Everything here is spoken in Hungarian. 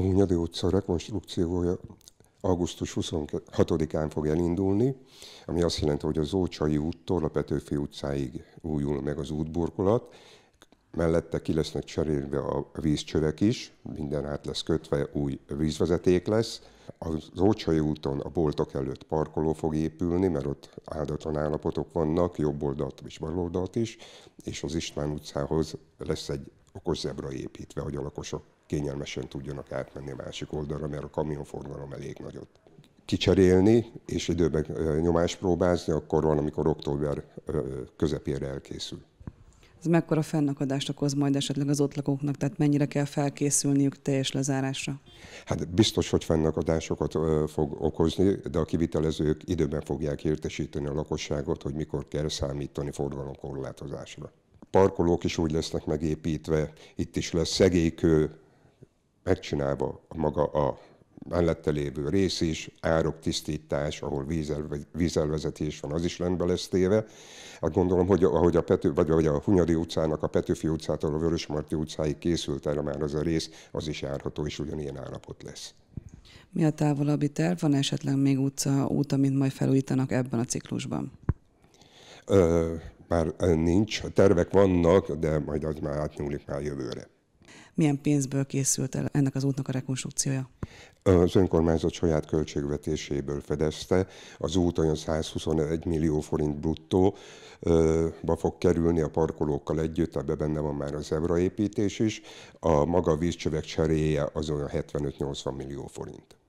a Hunyadi utca rekonstrukciója augusztus 26-án fog elindulni, ami azt jelenti, hogy az Ócsai úttól a Petőfi utcáig újul meg az útburkolat, mellette ki lesznek cserélve a vízcsövek is, minden át lesz kötve, új vízvezeték lesz. Az Ócsai úton a boltok előtt parkoló fog épülni, mert ott áldatlan állapotok vannak, jobb oldalt és bal oldalt is, és az István utcához lesz egy okos zebra építve, hogy a lakosok kényelmesen tudjanak átmenni a másik oldalra, mert a kamionforgalom elég nagyot. Kicserélni és időben nyomást próbázni, akkor amikor október közepére elkészül. Ez mekkora fennakadást okoz majd esetleg az ott lakóknak, tehát mennyire kell felkészülniük teljes lezárásra? Hát biztos, hogy fennakadásokat fog okozni, de a kivitelezők időben fogják értesíteni a lakosságot, hogy mikor kell számítani forgalomkorlátozásra parkolók is úgy lesznek megépítve, itt is lesz szegélykő, megcsinálva a maga a mellette lévő rész is, árok tisztítás, ahol vízelvezetés van, az is lesz téve. Hát gondolom, hogy ahogy a, Pető, vagy ahogy a Hunyadi utcának a Petőfi utcától a Vörösmarty utcáig készült erre már az a rész, az is járható, és ugyanilyen állapot lesz. Mi a távolabbi terv? Van esetleg még utca, út, amit majd felújítanak ebben a ciklusban? Ö, már nincs. Tervek vannak, de majd az már átnyúlik már jövőre. Milyen pénzből készült el ennek az útnak a rekonstrukciója? Az önkormányzat saját költségvetéséből fedezte. Az út olyan 121 millió forint bruttó, ba fog kerülni a parkolókkal együtt, ebben benne van már az Evra építés is. A maga vízcsövek cseréje azon 75-80 millió forint.